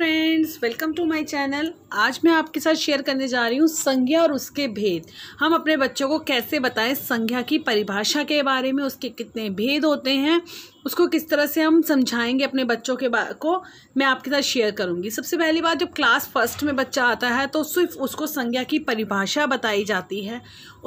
friends welcome to my channel आज मैं आपके साथ शेयर करने जा रही हूँ संज्ञा और उसके भेद हम अपने बच्चों को कैसे बताएं संज्ञा की परिभाषा के बारे में उसके कितने भेद होते हैं उसको किस तरह से हम समझाएंगे अपने बच्चों के को मैं आपके साथ शेयर करूंगी सबसे पहली बात जब क्लास फर्स्ट में बच्चा आता है तो सिर्फ उसको संज्ञा की परिभाषा बताई जाती है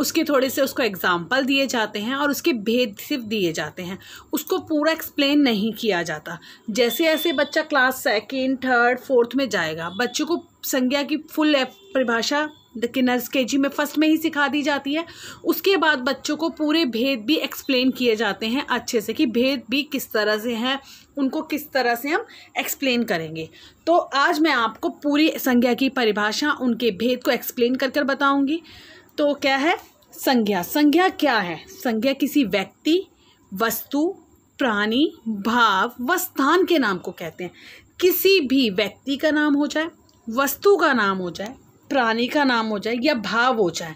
उसके थोड़े से उसको एग्जाम्पल दिए जाते हैं और उसके भेद सिर्फ दिए जाते हैं उसको पूरा एक्सप्लेन नहीं किया जाता जैसे ऐसे बच्चा क्लास सेकेंड थर्ड फोर्थ में जाएगा बच्चों को संज्ञा की फुल परिभाषा कि नर्स के जी में फर्स्ट में ही सिखा दी जाती है उसके बाद बच्चों को पूरे भेद भी एक्सप्लेन किए जाते हैं अच्छे से कि भेद भी किस तरह से हैं उनको किस तरह से हम एक्सप्लेन करेंगे तो आज मैं आपको पूरी संज्ञा की परिभाषा उनके भेद को एक्सप्लेन कर कर बताऊँगी तो क्या है संज्ञा संज्ञा क्या है संज्ञा किसी व्यक्ति वस्तु प्राणी भाव व स्थान के नाम को कहते हैं किसी भी व्यक्ति का नाम हो जाए वस्तु का नाम हो जाए प्राणी का नाम हो जाए या भाव हो जाए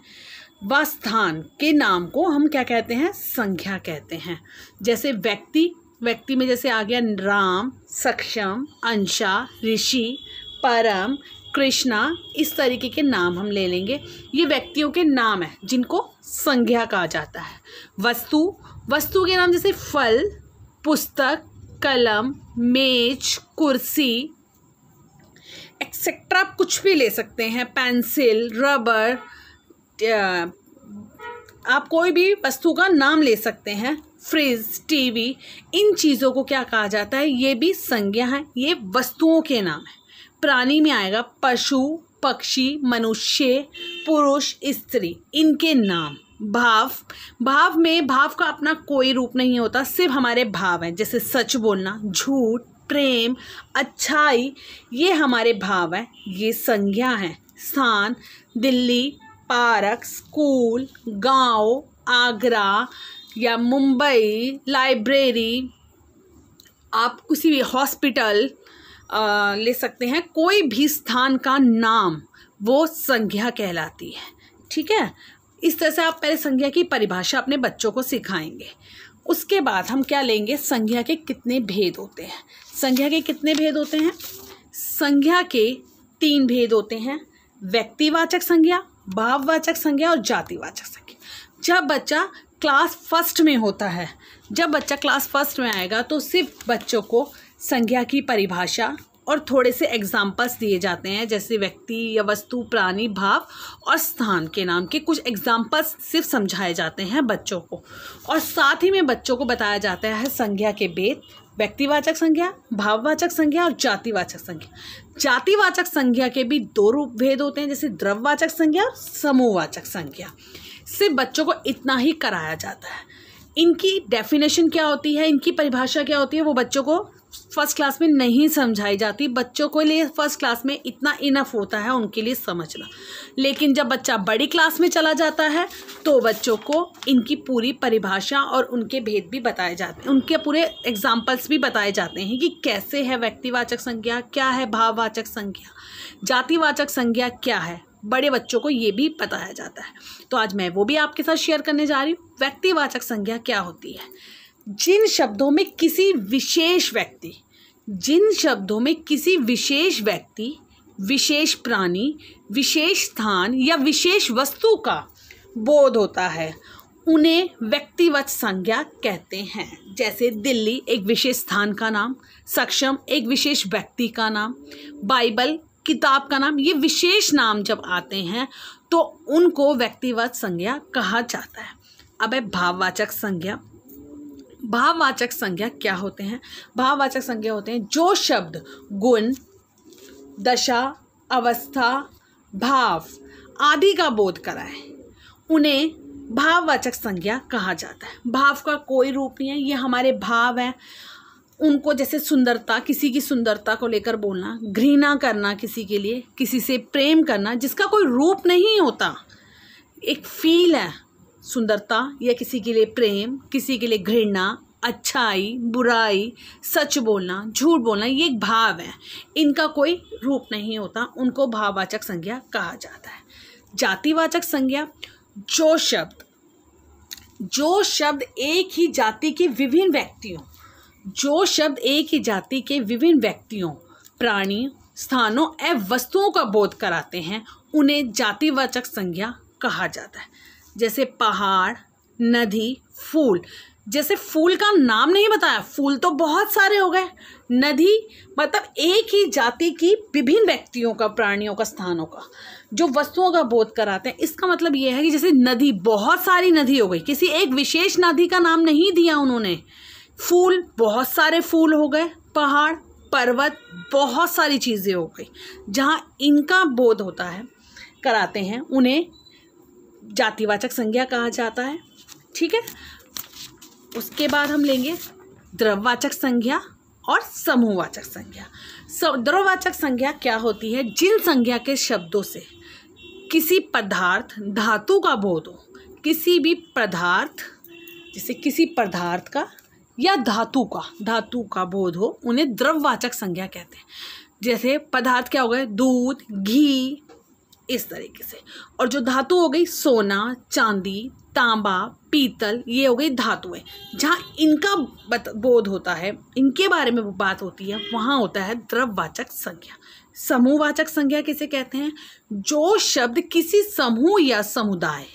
व स्थान के नाम को हम क्या कहते हैं संख्या कहते हैं जैसे व्यक्ति व्यक्ति में जैसे आ गया राम सक्षम अंशा ऋषि परम कृष्णा इस तरीके के नाम हम ले लेंगे ये व्यक्तियों के नाम है जिनको संज्ञा कहा जाता है वस्तु वस्तु के नाम जैसे फल पुस्तक कलम मेज कुर्सी एक्सेट्रा आप कुछ भी ले सकते हैं पेंसिल रबर आप कोई भी वस्तु का नाम ले सकते हैं फ्रिज टीवी इन चीज़ों को क्या कहा जाता है ये भी संज्ञा है ये वस्तुओं के नाम है प्राणी में आएगा पशु पक्षी मनुष्य पुरुष स्त्री इनके नाम भाव भाव में भाव का अपना कोई रूप नहीं होता सिर्फ हमारे भाव हैं जैसे सच बोलना झूठ प्रेम अच्छाई ये हमारे भाव हैं ये संज्ञा है स्थान दिल्ली पार्क स्कूल गांव आगरा या मुंबई लाइब्रेरी आप किसी भी हॉस्पिटल ले सकते हैं कोई भी स्थान का नाम वो संज्ञा कहलाती है ठीक है इस तरह से आप पहले संज्ञा की परिभाषा अपने बच्चों को सिखाएंगे उसके बाद हम क्या लेंगे संज्ञा के कितने भेद होते हैं संज्ञा के कितने भेद होते हैं संज्ञा के तीन भेद होते हैं व्यक्तिवाचक संज्ञा भाववाचक संज्ञा और जातिवाचक संज्ञा जब बच्चा क्लास फर्स्ट में होता है जब बच्चा क्लास फर्स्ट में आएगा तो सिर्फ बच्चों को संज्ञा की परिभाषा और थोड़े से एग्जाम्पल्स दिए जाते हैं जैसे व्यक्ति या वस्तु प्राणी भाव और स्थान के नाम के कुछ एग्जाम्पल्स सिर्फ समझाए जाते हैं बच्चों को और साथ ही में बच्चों को बताया जाता है संज्ञा के भेद व्यक्तिवाचक संज्ञा भाववाचक संज्ञा और जातिवाचक संज्ञा जातिवाचक संज्ञा के भी दो रूप भेद होते हैं जैसे द्रववाचक संज्ञा और समूहवाचक संज्ञा सिर्फ बच्चों को इतना ही कराया जाता है इनकी डेफिनेशन क्या होती है इनकी परिभाषा क्या होती है वो बच्चों को फर्स्ट क्लास में नहीं समझाई जाती बच्चों के लिए फर्स्ट क्लास में इतना इनफ होता है उनके लिए समझना लेकिन जब बच्चा बड़ी क्लास में चला जाता है तो बच्चों को इनकी पूरी परिभाषा और उनके भेद भी बताए जाते हैं उनके पूरे एग्जाम्पल्स भी बताए जाते हैं कि कैसे है व्यक्तिवाचक संज्ञा क्या है भाववाचक संज्ञा जातिवाचक संज्ञा क्या है बड़े बच्चों को ये भी बताया जाता है तो आज मैं वो भी आपके साथ शेयर करने जा रही हूँ व्यक्तिवाचक संज्ञा क्या होती है जिन शब्दों में किसी विशेष व्यक्ति जिन शब्दों में किसी विशेष व्यक्ति विशेष प्राणी विशेष स्थान या विशेष वस्तु का बोध होता है उन्हें व्यक्तिवत संज्ञा कहते हैं जैसे दिल्ली एक विशेष स्थान का नाम सक्षम एक विशेष व्यक्ति का नाम बाइबल किताब का नाम ये विशेष नाम जब आते हैं तो उनको व्यक्तिवत संज्ञा कहा जाता है अब है भाववाचक संज्ञा भाववाचक संज्ञा क्या होते हैं भाववाचक संज्ञा होते हैं जो शब्द गुण दशा अवस्था भाव आदि का बोध कराए उन्हें भाववाचक संज्ञा कहा जाता है भाव का कोई रूप नहीं है ये हमारे भाव हैं उनको जैसे सुंदरता किसी की सुंदरता को लेकर बोलना घृणा करना किसी के लिए किसी से प्रेम करना जिसका कोई रूप नहीं होता एक फील है सुंदरता या किसी के लिए प्रेम किसी के लिए घृणा अच्छाई बुराई सच बोलना झूठ बोलना ये एक भाव है इनका कोई रूप नहीं होता उनको भाववाचक संज्ञा कहा जाता है जातिवाचक संज्ञा जो शब्द जो शब्द एक ही जाति के विभिन्न व्यक्तियों जो शब्द एक ही जाति के विभिन्न व्यक्तियों प्राणी स्थानों एवं वस्तुओं का बोध कराते हैं उन्हें जातिवाचक संज्ञा कहा जाता है जैसे पहाड़ नदी फूल जैसे फूल का नाम नहीं बताया फूल तो बहुत सारे हो गए नदी मतलब एक ही जाति की विभिन्न व्यक्तियों का प्राणियों का स्थानों का जो वस्तुओं का बोध कराते हैं इसका मतलब यह है कि जैसे नदी बहुत सारी नदी हो गई किसी एक विशेष नदी का नाम नहीं दिया उन्होंने फूल बहुत सारे फूल हो गए पहाड़ पर्वत बहुत सारी चीज़ें हो गई जहाँ इनका बोध होता है कराते हैं उन्हें जातिवाचक संज्ञा कहा जाता है ठीक है उसके बाद हम लेंगे द्रववाचक संज्ञा और समूहवाचक संज्ञा द्रववाचक संज्ञा क्या होती है जिन संज्ञा के शब्दों से किसी पदार्थ धातु का बोध हो किसी भी पदार्थ जैसे किसी पदार्थ का या धातु का धातु का बोध हो उन्हें द्रववाचक संज्ञा कहते हैं जैसे पदार्थ क्या हो गए दूध घी इस तरीके से और जो धातु हो गई सोना चांदी तांबा पीतल ये हो गई धातुएं जहाँ इनका बोध होता है इनके बारे में बात होती है वहाँ होता है द्रववाचक संज्ञा समूहवाचक संज्ञा किसे कहते हैं जो शब्द किसी समूह या समुदाय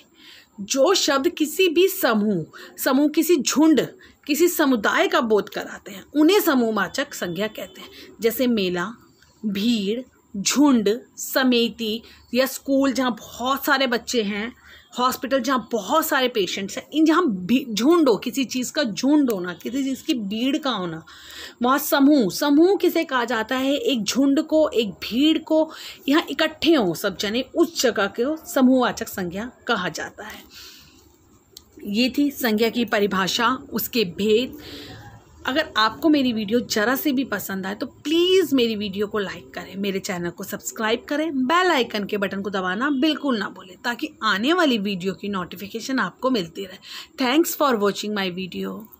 जो शब्द किसी भी समूह समूह किसी झुंड किसी समुदाय का बोध कराते हैं उन्हें समूहवाचक संज्ञा कहते हैं जैसे मेला भीड़ झुंड समिति या स्कूल जहाँ बहुत सारे बच्चे हैं हॉस्पिटल जहाँ बहुत सारे पेशेंट्स हैं इन जहाँ झुंड हो किसी चीज़ का झुंड होना किसी चीज़ की भीड़ का होना वहाँ समूह समूह किसे कहा जाता है एक झुंड को एक भीड़ को यहाँ इकट्ठे हों सब जने उस जगह को समूहवाचक संज्ञा कहा जाता है ये थी संज्ञा की परिभाषा उसके भेद अगर आपको मेरी वीडियो ज़रा से भी पसंद आए तो प्लीज़ मेरी वीडियो को लाइक करें मेरे चैनल को सब्सक्राइब करें बेल आइकन के बटन को दबाना बिल्कुल ना भूलें ताकि आने वाली वीडियो की नोटिफिकेशन आपको मिलती रहे thanks for watching my video